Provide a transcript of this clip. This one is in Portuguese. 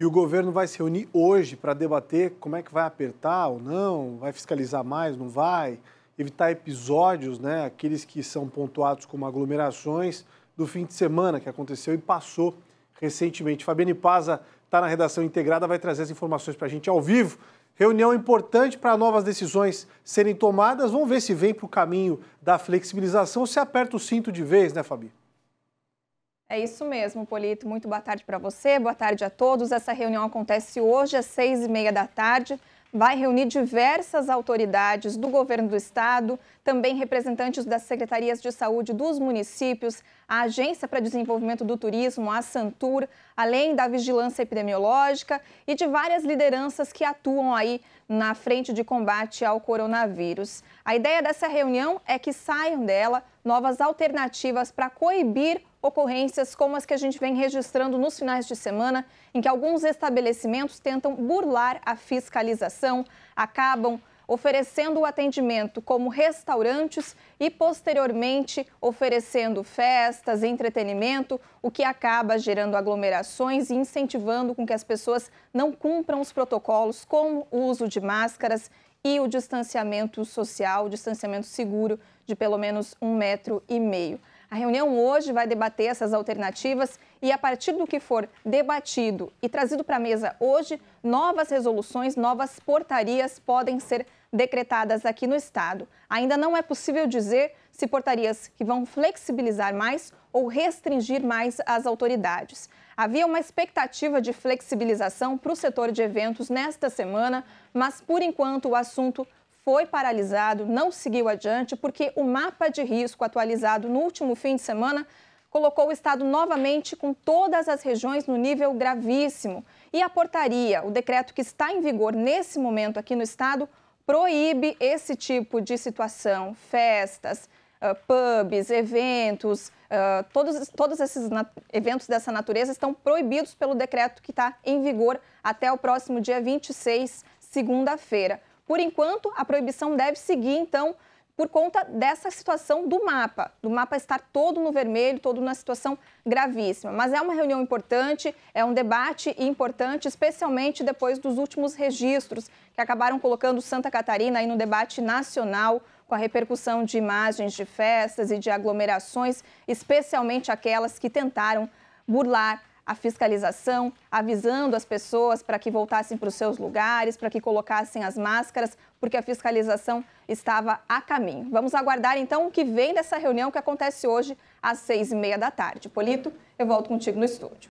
E o governo vai se reunir hoje para debater como é que vai apertar ou não, vai fiscalizar mais, não vai, evitar episódios, né, aqueles que são pontuados como aglomerações do fim de semana que aconteceu e passou recentemente. Fabiane Paza está na redação integrada, vai trazer as informações para a gente ao vivo. Reunião importante para novas decisões serem tomadas. Vamos ver se vem para o caminho da flexibilização ou se aperta o cinto de vez, né, Fabi? É isso mesmo, Polito. Muito boa tarde para você, boa tarde a todos. Essa reunião acontece hoje às seis e meia da tarde. Vai reunir diversas autoridades do governo do estado, também representantes das secretarias de saúde dos municípios, a Agência para Desenvolvimento do Turismo, a Santur, além da vigilância epidemiológica e de várias lideranças que atuam aí na frente de combate ao coronavírus. A ideia dessa reunião é que saiam dela novas alternativas para coibir ocorrências como as que a gente vem registrando nos finais de semana, em que alguns estabelecimentos tentam burlar a fiscalização, acabam oferecendo o atendimento como restaurantes e posteriormente oferecendo festas, entretenimento, o que acaba gerando aglomerações e incentivando com que as pessoas não cumpram os protocolos como o uso de máscaras e o distanciamento social, o distanciamento seguro de pelo menos um metro e meio. A reunião hoje vai debater essas alternativas e a partir do que for debatido e trazido para a mesa hoje, novas resoluções, novas portarias podem ser decretadas aqui no estado. Ainda não é possível dizer se portarias que vão flexibilizar mais ou restringir mais as autoridades. Havia uma expectativa de flexibilização para o setor de eventos nesta semana, mas por enquanto o assunto foi paralisado, não seguiu adiante, porque o mapa de risco atualizado no último fim de semana colocou o Estado novamente com todas as regiões no nível gravíssimo. E a portaria, o decreto que está em vigor nesse momento aqui no Estado, proíbe esse tipo de situação, festas, Uh, pubs, eventos, uh, todos, todos esses eventos dessa natureza estão proibidos pelo decreto que está em vigor até o próximo dia 26, segunda-feira. Por enquanto, a proibição deve seguir, então, por conta dessa situação do mapa, do mapa estar todo no vermelho, todo na situação gravíssima. Mas é uma reunião importante, é um debate importante, especialmente depois dos últimos registros que acabaram colocando Santa Catarina aí no debate nacional com a repercussão de imagens de festas e de aglomerações, especialmente aquelas que tentaram burlar a fiscalização, avisando as pessoas para que voltassem para os seus lugares, para que colocassem as máscaras, porque a fiscalização estava a caminho. Vamos aguardar então o que vem dessa reunião que acontece hoje às seis e meia da tarde. Polito, eu volto contigo no estúdio.